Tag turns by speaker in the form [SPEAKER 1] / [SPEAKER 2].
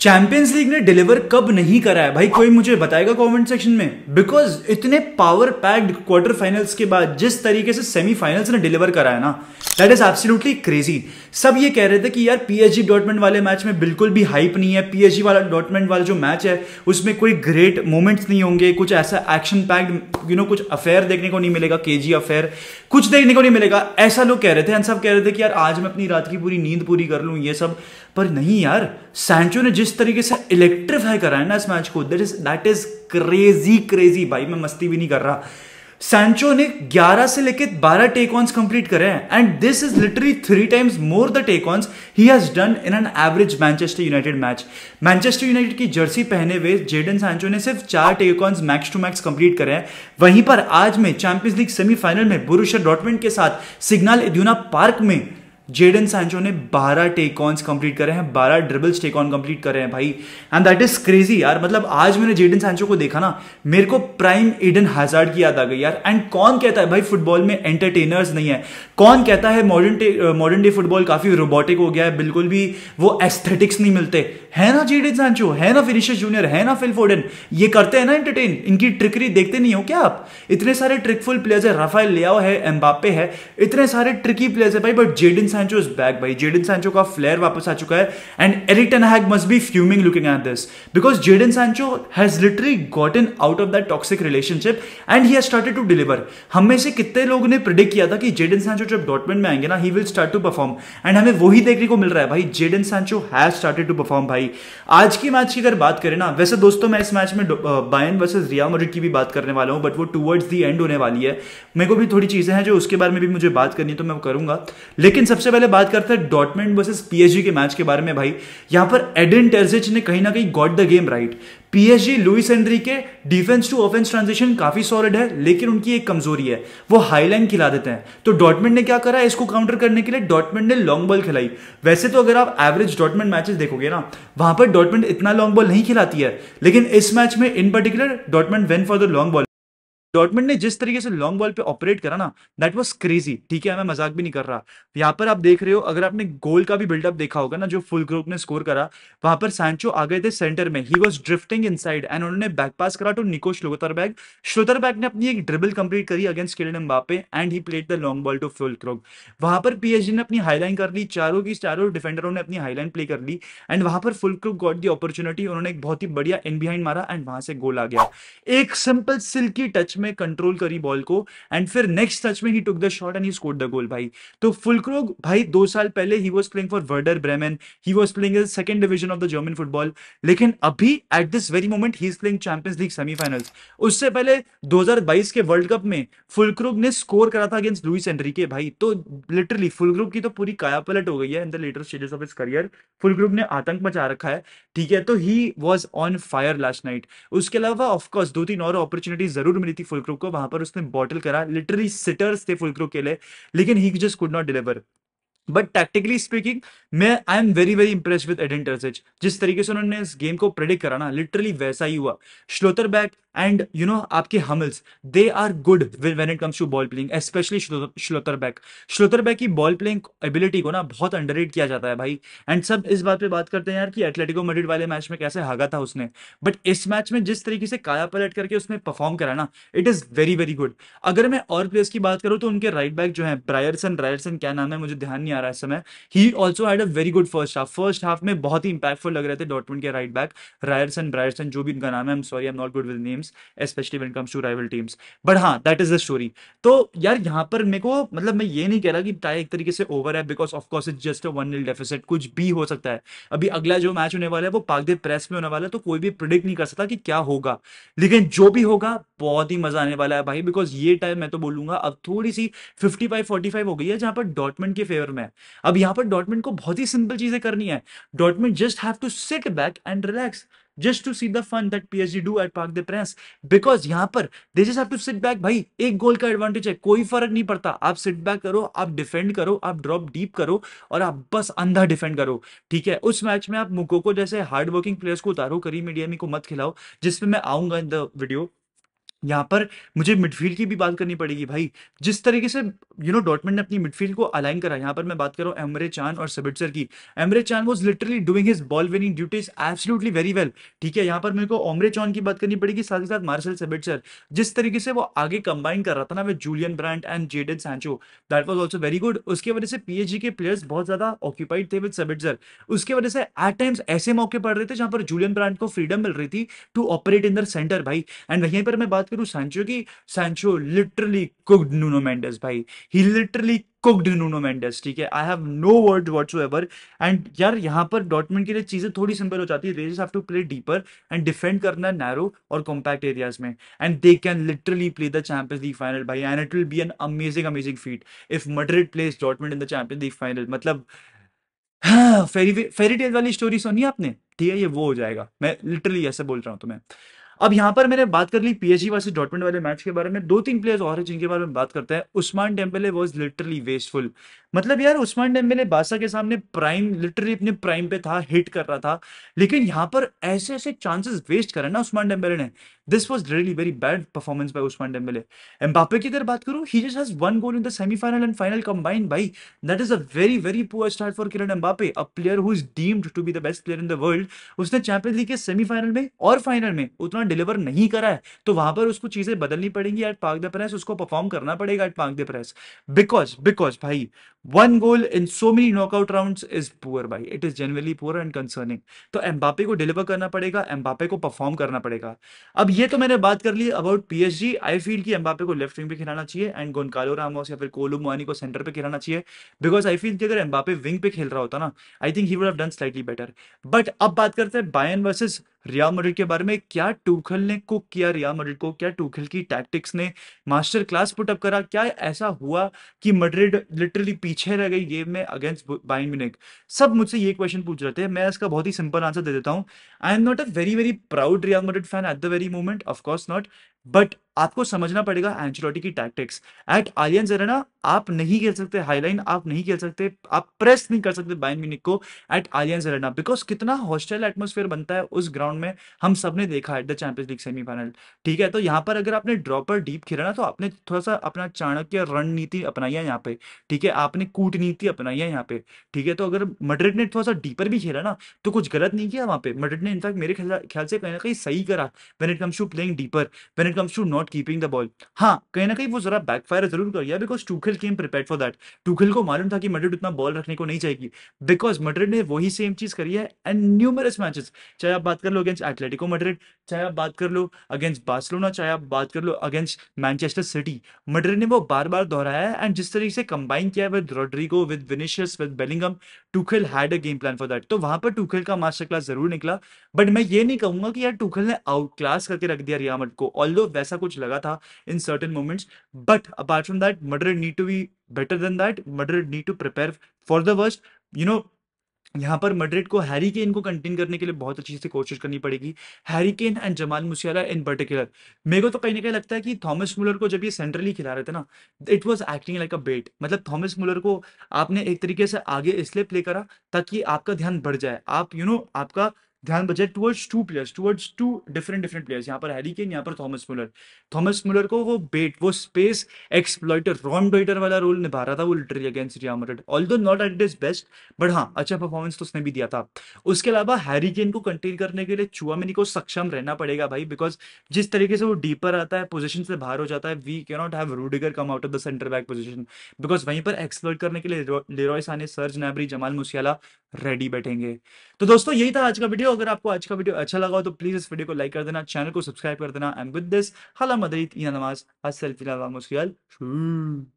[SPEAKER 1] champions league ने deliver कब नहीं करा है भाई कोई मुझे बताएगा कमेंट सेक्शन में बिकॉज इतने पावर पैक्ड क्वार्टर फाइनल्स के बाद जिस तरीके से सेमीफाइनल्स ने डिलीवर करा है ना दैट इज एब्सोल्युटली क्रेजी सब ये कह रहे थे कि यार पीएचजी डॉटमेंट वाले मैच में बिल्कुल भी हाइप नहीं है पीएचजी वाला डॉटमेंट वाला जो मैच है उसमें कोई ग्रेट मोमेंट्स नहीं होंगे कुछ ऐसा एक्शन पैक्ड यू नो कुछ अफेयर देखने को नहीं मिलेगा जी अफेयर कुछ देखने को नहीं मिलेगा ऐसा लोग कह रहे थे एंड सब कह रहे थे कि यार आज मैं अपनी रात की पूरी नींद पूरी कर लूँ ये सब पर नहीं यार सैंचो ने जिस तरीके से इलेक्ट्रीफाई करा है ना इस मैच को that is that is crazy crazy भाई मैं मस्ती भी नहीं कर रहा सैंचो ने 11 से लेकर 12 टेक ऑन्स कंप्लीट करे हैं and this is literally three times more the take ons he has done in an average Manchester United match Manchester United की जर्सी पहने हुए जेडन सैंचो ने सिर्फ चार take ons max to max complete करे हैं वहीं पर आज में चैंपियंस लीग सेमीफाइनल में बुरुशर डॉटमेंट के साथ सिग्नल इद्यूना पार्क में जेडन सैंचो ने 12 टेक ऑन्स कंप्लीट करे हैं 12 ड्रिबल्स टेक ऑन कंप्लीट करे हैं भाई एंड दैट इज क्रेजी यार मतलब आज मैंने जेडन सैंचो को देखा ना मेरे को प्राइम एडन हैजार्ड की याद आ गई यार एंड कौन कहता है भाई फुटबॉल में एंटरटेनर्स नहीं है कौन कहता है मॉडर्न मॉडर्न डे फुटबॉल काफी रोबोटिक हो गया है बिल्कुल भी वो एस्थेटिक्स नहीं मिलते है ना जेडन सैंचो है ना फिनिशर जूनियर है ना फिल फोर्डन ये करते हैं ना एंटरटेन इनकी ट्रिकरी देखते नहीं हो क्या आप इतने सारे ट्रिकफुल प्लेयर्स है राफेल लियाओ है एम्बापे है इतने सारे ट्रिकी प्लेयर्स है भाई but Jadon Sancho is back by Jadon Sancho का फ्लेयर वापस आ चुका है and Erik ten Hag must be fuming looking at this because Jadon Sancho has literally gotten out of that toxic relationship and he has started to deliver हम में से कितने लोगों ने प्रिडिक्ट किया था कि जेडन सैंचो जब डॉटमेंट में आएंगे ना he will start to perform and हमें वही देखने को मिल रहा है भाई Jadon Sancho has started to perform भाई आज की मैच की अगर बात करें ना वैसे दोस्तों मैं इस मैच में बायन वर्सेज रिया मोरिट की भी बात करने वाला हूं बट वो टूवर्ड्स दी एंड होने वाली है मेरे को भी थोड़ी चीजें हैं जो उसके बारे में भी मुझे बात करनी है तो मैं करूंगा लेकिन सबसे सबसे पहले बात करते हैं डॉटमेंट वर्सेस पीएचजी के मैच के बारे में भाई यहां पर एडन टेरजिच ने कहीं ना कहीं got the game right PSG Luis एंड्री के डिफेंस टू ऑफेंस ट्रांजिशन काफी सॉलिड है लेकिन उनकी एक कमजोरी है वो हाईलाइन खिला देते हैं तो डॉटमेंट ने क्या करा इसको काउंटर करने के लिए डॉटमेंट ने लॉन्ग बॉल खिलाई वैसे तो अगर आप एवरेज डॉटमेंट मैचेस देखोगे ना वहां पर डॉटमेंट इतना लॉन्ग बॉल नहीं खिलाती है लेकिन इस मैच में in particular Dortmund when for the long ball Dortmund ने जिस तरीके से लॉन्ग बॉल पे ऑपरेट करा ना दैट वॉज क्रेजी ठीक है मैं मजाक भी नहीं कर रहा यहाँ पर आप देख रहे हो अगर आपने गोल का भी बिल्डअप देखा होगा ना जो फुल ग्रुप ने स्कोर करा वहां पर सैंचो आ गए थे सेंटर में ही was drifting in side and उन्होंने बैक पास करा टू निको श्लोतर बैग श्लोतर बैग ने अपनी एक ड्रिबल कंप्लीट करी against Kylian Mbappe and he played the long ball to Fullkrug वहां पर पीएचडी ने अपनी हाईलाइन कर ली चारों की चारों डिफेंडरों ने अपनी हाईलाइन प्ले कर ली एंड वहां पर Fullkrug got the opportunity उन्होंने एक बहुत ही बढ़िया इन बिहाइंड मारा एंड वहां से गोल आ गया एक सिंपल सिल्की टच में कंट्रोल करी बॉल को एंड फिर नेक्स्ट टच में ही took the shot and he scored the goal भाई तो फुलक्रोग भाई दो साल पहले he was playing for Werder Bremen he was playing second division of the German football लेकिन अभी at this very moment he is playing Champions League semifinals उससे पहले 2022 के वर्ल्ड कप में फुलक्रोग ने स्कोर करा था अगेंस्ट लुइस एंड्रिके भाई तो लिटरली फुलक्रोग की तो पूरी काया पलट हो गई है in the latter stages of his career Fullkrug ने आतंक मचा रखा है ठीक है तो he was on fire last night उसके अलावा ऑफकोर्स दो तीन और अपॉर्चुनिटी जरूर मिली थी फुलक्रू को वहां पर उसने बॉटल करा लिटरली सिटर्स थे फुलक्रू के लिए लेकिन he just could not deliver but tactically speaking मैं I am very very impress with Edin Terzic जिस तरीके से उन्होंने इस गेम को प्रेडिक्ट करा ना लिटरली वैसा ही हुआ Schlotterbeck and you know आपके Hummels they are good when it comes to ball playing especially Schlotterbeck Schlotterbeck की बॉल प्लेइंग एबिलिटी को ना बहुत अंडर किया जाता है भाई एंड सब इस बात पे बात करते हैं यार कि एथलेटिको मेड्रिड वाले मैच में कैसे हागा था उसने बट इस मैच में जिस तरीके से काया पलट करके उसने परफॉर्म करा ना it is very very good अगर मैं और प्लेयर्स की बात करूँ तो उनके राइट बैक जो है ब्रायरसन ब्रायरसन क्या नाम है मुझे ध्यान नहीं आ रहा इस समय he also had a very good first half first half में बहुत ही इंपैक्टफुल लग रहे थे डॉटमेंट के राइट बैक रायरसन ब्रायरसन जो भी उनका नाम है um sorry I am not good with names teams especially when comes to rival teams but हाँ दैट इज द स्टोरी तो यार यहाँ पर मेरे को मतलब मैं ये नहीं कह रहा कि टाई एक तरीके से ओवर है because of course it's just a one nil deficit कुछ भी हो सकता है अभी अगला जो मैच होने वाला है वो पाकदे प्रेस में होने वाला है तो कोई भी प्रिडिक्ट नहीं कर सकता कि क्या होगा लेकिन जो भी होगा बहुत ही मजा आने वाला है भाई बिकॉज ये टाइम मैं तो बोलूंगा अब थोड़ी सी फिफ्टी फाइव फोर्टी फाइव हो गई है जहां पर डॉटमेंट के फेवर में अब यहाँ पर डॉटमेंट को बहुत ही सिंपल चीजें करनी है Dortmund just have to sit back and relax just to see the fun that PSG do at Parc des Princes because यहां पर they just have to sit back भाई एक गोल का एडवांटेज है कोई फर्क नहीं पड़ता आप सिट बैक करो आप डिफेंड करो आप ड्रॉप डीप करो और आप बस अंधा डिफेंड करो ठीक है उस मैच में आप मुको को जैसे हार्ड वर्किंग प्लेयर्स को उतारो करी मीडिया को मत खिलाओ जिसमें मैं आऊंगा इन द वीडियो यहाँ पर मुझे मिडफील्ड की भी बात करनी पड़ेगी भाई जिस तरीके से यू नो डॉटमेंट ने अपनी मिडफील्ड को अलाइन करा यहाँ पर मैं बात कर रहा हूँ एमरे चान और सबिटसर की Emre Can was literally doing his ball winning duties absolutely very well ठीक है यहाँ पर मेरे को ओमरे चौन की बात करनी पड़ेगी साथ ही साथ मार्शल सबिटसर जिस तरीके से वो आगे कंबाइन कर रहा था ना with Julian Brandt and Jadon Sancho that was also very good उसकी वजह से पीएचजी के प्लेयर्स बहुत ज्यादा ऑक्यूपाइड थे विद सबिटसर उसकी वजह से एट टाइम्स ऐसे मौके पड़ रहे थे जहां पर जूलियन ब्रांड को फ्रीडम मिल रही थी to operate in the centre भाई एंड वहीं पर मैं बात बात करूं सांचो की सांचो लिटरली कुक्ड नूनो मेंडेस भाई he literally cooked Nuno Mendes ठीक है I have no word what and यार यहाँ पर डॉटमेंट के लिए चीजें थोड़ी सिंपल हो जाती है they have to play deeper and defend करना नैरो और कॉम्पैक्ट एरियाज में and they can literally play the Champions League final भाई and it will be an amazing amazing feat if Madrid plays Dortmund in the Champions League final मतलब हाँ फेरी fairy tale वाली story सुनी आपने ठीक है ये वो हो जाएगा मैं लिटरली ऐसे बोल रहा हूँ तुम्हें तो अब यहां पर मैंने बात कर ली पीएचजी वर्सेस डॉटमेंट वाले मैच के बारे में दो तीन प्लेयर्स और हैं जिनके बारे में बात करते हैं Ousmane Dembele was literally wasteful मतलब यार उस्मान डेम्बेले बासा के सामने प्राइम लिटरली अपने प्राइम पे था हिट कर रहा था लेकिन यहाँ पर ऐसे ऐसे चांसेस वेस्ट करे ना उस्मान डेम्बेले ने this was really very bad performance by Ousmane Dembele Mbappe की अगर बात करूँ he just has one goal in the semifinal and final combined भाई that is a very very poor start for Kylian Mbappe a player who is deemed to be the best player in the world उसने Champions League के semifinal में और final में उतना deliver नहीं करा है तो वहां पर उसको चीजें बदलनी पड़ेंगी एट पार्क द प्रेस उसको परफॉर्म करना पड़ेगा at Parc des Princes because because भाई one goal in so many knockout round is poor बाई it is generally poor and concerning तो एम्बापे को डिलीवर करना पड़ेगा एम्बापे को परफॉर्म करना पड़ेगा अब ये तो मैंने बात कर ली about P S G I feel की एम्बापे को लेफ्ट विंग पे खिलाना चाहिए एंड गोनकालो रामोस या फिर कोलू मोहानी को सेंटर पे खिलाना चाहिए बिकॉज आई फील की अगर एम्बापे विंग पे खेल रहा होता ना I think he would have done slightly better but अब बात करते हैं बायन वर्सेज रिया मड्रिड के बारे में क्या टूखल ने कुक किया रिया मड्रिड को क्या टूखल की टैक्टिक्स ने मास्टर क्लास पुटअप करा क्या ऐसा हुआ कि मड्रिड लिटरली पीछे रह गई गेम में अगेंस्ट बाइन मिनिक सब मुझसे ये क्वेश्चन पूछ रहे थे मैं इसका बहुत ही सिंपल आंसर दे देता हूँ I am not a very very proud Real Madrid fan at the very moment of course not but आपको समझना पड़ेगा एंचलॉटी की टैक्टिक्स एट आलियन जरेना आप नहीं खेल सकते हाईलाइन आप नहीं खेल सकते आप प्रेस नहीं कर सकते बाइन म्यूनिक को एट आलियन जरेना बिकॉज कितना हॉस्टल एटमोसफेयर बनता है उस ग्राउंड में हम सब ने देखा at the Champions League semifinal ठीक है तो यहाँ पर अगर आपने ड्रॉपर डीप खेला ना तो आपने थोड़ा सा अपना चाणक्य रणनीति अपनाई है यहाँ पे ठीक है आपने कूटनीति अपनाई है यहाँ पे ठीक है तो अगर मड्रिड ने थोड़ा सा डीपर भी खेला ना तो कुछ गलत नहीं किया वहाँ पे मड्रिड ने इनफैक्ट मेरे ख्याल से कहीं ना कहीं सही करा when it comes to playing deeper when it comes to not not keeping the ball हाँ कहीं ना कहीं वो जरा बैकफायर जरूर कर गया because Tuchel came prepare for that Tuchel को मालूम था कि मड्रिड उतना बॉल रखने को नहीं चाहिए बिकॉज मड्रिड ने वही सेम चीज करी है एंड न्यूमरस मैचेस चाहे आप बात कर लो अगेंस्ट एथलेटिको मड्रिड चाहे आप बात कर लो अगेंस्ट बार्सिलोना चाहे आप बात कर लो अगेंस्ट मैनचेस्टर सिटी मड्रिड ने वो बार बार दोहराया है एंड जिस तरीके से कंबाइन किया with Rodrygo with Vinicius with Bellingham Tuchel had a game plan for that तो वहां पर टूखिल का मास्टर क्लास जरूर निकला बट मैं ये नहीं कहूंगा कि यार टूखिल ने आउट क्लास करके रख दिया रियामट को ऑल वैसा कुछ कुछ लगा था in certain moments but apart from that Madrid need to be better than that Madrid need to prepare for the worst you know यहाँ पर मड्रिड को हैरी केन को कंटेन करने के लिए बहुत अच्छी से कोशिश करनी पड़ेगी Harry Kane and Jamal Musiala in particular मेरे को तो कहीं ना कहीं लगता है कि थॉमस मुलर को जब ये सेंट्रली खिला रहे थे ना it was acting like a bait मतलब थॉमस मुलर को आपने एक तरीके से आगे इसलिए प्ले करा ताकि आपका ध्यान बढ़ जाए आप यू you नो know, आपका ध्यान बचे towards two players towards two different different players यहाँ पर हैरी केन यहाँ पर थॉमस मुलर थॉमस मुलर को वो बेट वो स्पेस एक्सप्लॉइटर रॉन डॉइटर वाला रोल निभा रहा था वो literally against Real Madrid although not at his best but हाँ अच्छा परफॉर्मेंस तो उसने भी दिया था उसके अलावा हैरी केन को कंटेन करने के लिए चुआमिनी को सक्षम रहना पड़ेगा भाई बिकॉज जिस तरीके से वो डीपर आता है पोजिशन से बाहर हो जाता है we cannot have Rudiger come out of the centre back position because वहीं पर एक्सप्लोइट करने के लिए लेरॉय सर्ज नैबरी जमाल मुसियाला रेडी बैठेंगे तो दोस्तों यही था आज का वीडियो वीडियो अगर आपको आज का वीडियो अच्छा लगा हो तो प्लीज इस वीडियो को लाइक कर देना चैनल को सब्सक्राइब कर देना एंड विद दिस हला मदरीद ईना नमाज असल फिलहाल